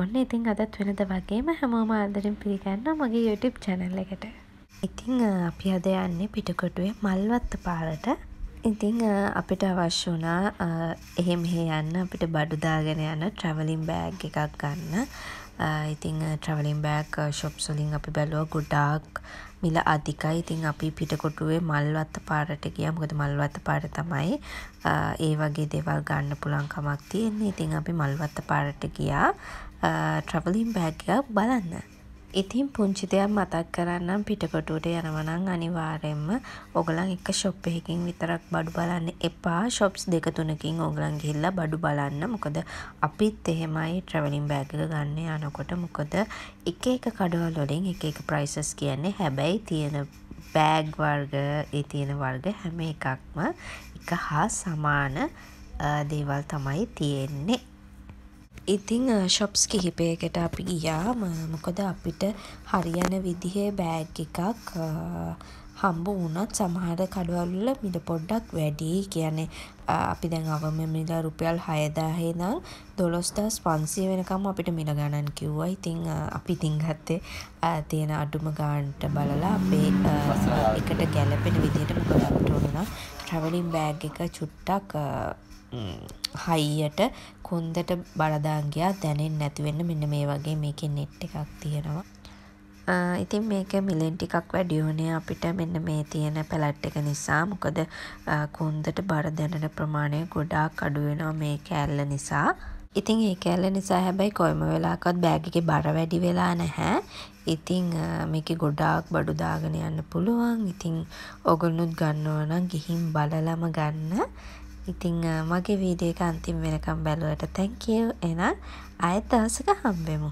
ඔන්න ඉතින් අදත් වෙනද වගේම හැමෝම ආදරෙන් පිළිගන්න මගේ YouTube චැනල් එකට. ඉතිං අපි අද යන්නේ පිටකොටුවේ මල්වත්ත පාරට ඉතිං අපිට අවශ්‍ය වුණා එහෙ මෙහෙ යන්න අපිට බඩු දාගෙන යන ට්‍රැවලින් බෑග් එකක් ගන්න. ඉතිං ට්‍රැවලින් බෑග් ෂොප්ස් වලින් අපි බැලුවා ගොඩාක් මිල අධිකයි. ඉතින් අපි පිටකොටුවේ මල්වත්ත පාරට ගියා. මොකද මල්වත්ත පාර තමයි ඒ වගේ දේවල් ගන්න පුළුවන්කමක් තියෙන්නේ. ඉතින් අපි මල්වත්ත පාරට ගියා ට්‍රැවලින් බෑග් එකක් බලන්න. ඉතින් පුංචි දෙයක් මතක් කරන්නම් පිටකොටුවට යනවා නම් අනිවාර්යයෙන්ම ඕගලන් එක ෂොප් එකකින් විතරක් බඩු බලන්න එපා. ෂොප්ස් දෙක තුනකින් ඕගලන් ගිහිල්ලා බඩු බලන්න. මොකද අපිත් එහෙමයි ට්‍රැවලින් බෑග් එක ගන්න යනකොට මොකද එක එක කඩවල වලින් එක එක ප්‍රයිසස් කියන්නේ. හැබැයි තියෙන බෑග් වර්ග, ඒ තියෙන වර්ග හැම එකක්ම එක හා සමාන දේවල් තමයි තියෙන්නේ. ඉතිං ෂොප්ස් කිහිපයකට අපි ගියා මොකද අපිට හරියන විදිහේ බෑග් එකක් හම්බ වුණත් සමහර කඩවල්වල මිල පොඩ්ඩක් වැඩියි. කියන්නේ අපි දැන් අවම මිල රුපියල් හයදාහේ නම් දොළොස්දහස් පන්සිය වෙනකම් අපිට මිල ගණන් කිව්වා. ඉතින් අපි ඉතින් ගත්තේ තියෙන අඩුම ගානට බලලා අපේ එකට ගැලපෙන විදිහට මොකද අපිට ඕන නම් ට්‍රවලින් බෑග් එක චුට්ටක් හයියට කොන්දට බලදාගයා දැනෙන් නැතිවෙන්න මෙන්න මේ වගේ මේකින් නෙට් එකක් තියෙනවා. ඉතින් මේක මිලෙන් ටිකක් වැඩියෝනේ අපිට මෙන්න මේ තියෙන පැලට් එක නිසා මොකද කොන්දට බර දැනෙන ප්‍රමාණය ගොඩාක් අඩුවෙනවා මේ කෑල්ල නිසා. ඉතිං ඒ කෑල්ල නිසා හැබැයි කොයිම වෙලාකත් බෑගික බර වැඩි වෙලා නැහැ ඉතිං මේක ගොඩාක් බඩුදාගෙන යන්න පුළුවන් ඉතිං ඔගොල්නුත් ගන්නවනම් ගිහිම් බලලම ගන්න ඉතිං මගේ වීඩියක අන්තිම් වෙනකම් බැලුවට තැන්කව එනම් අයත් දවසක හම්බෙමු